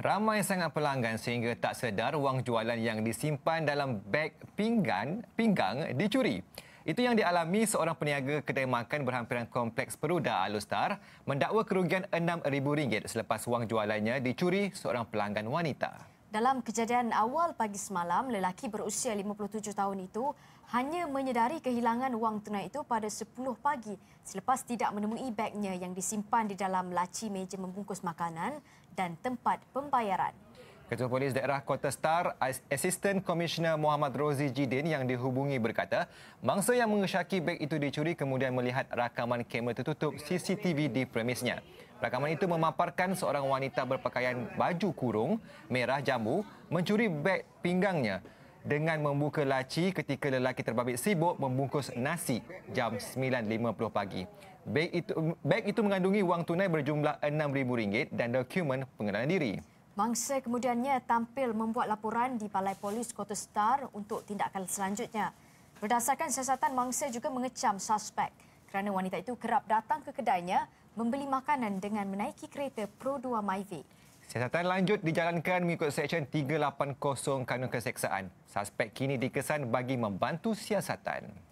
ramai sangat pelanggan sehingga tak sedar wang jualan yang disimpan dalam beg pinggan pinggang dicuri. Itu yang dialami seorang peniaga kedai makan berhampiran kompleks Peruda Alustar mendakwa kerugian RM6,000 selepas wang jualannya dicuri seorang pelanggan wanita. Dalam kejadian awal pagi semalam, lelaki berusia 57 tahun itu hanya menyedari kehilangan wang tunai itu pada 10 pagi selepas tidak menemui begnya yang disimpan di dalam laci meja membungkus makanan dan tempat pembayaran. Ketua Polis Daerah Kota Star, Assistant Commissioner Muhammad Rozi Jidin yang dihubungi berkata, mangsa yang mengesyaki beg itu dicuri kemudian melihat rakaman kamera tertutup CCTV di premisnya. Rakaman itu memaparkan seorang wanita berpakaian baju kurung merah jambu mencuri beg pinggangnya dengan membuka laci ketika lelaki terbabit sibuk membungkus nasi jam 9.50 pagi. Beg itu, beg itu mengandungi wang tunai berjumlah RM6,000 dan dokumen pengenalan diri. Mangsa kemudiannya tampil membuat laporan di Balai Polis Kota Star untuk tindakan selanjutnya. Berdasarkan siasatan, mangsa juga mengecam suspek kerana wanita itu kerap datang ke kedainya membeli makanan dengan menaiki kereta Pro 2 Myvi. Siasatan lanjut dijalankan mengikut Seksyen 380 Kanun Keseksaan. Suspek kini dikesan bagi membantu siasatan.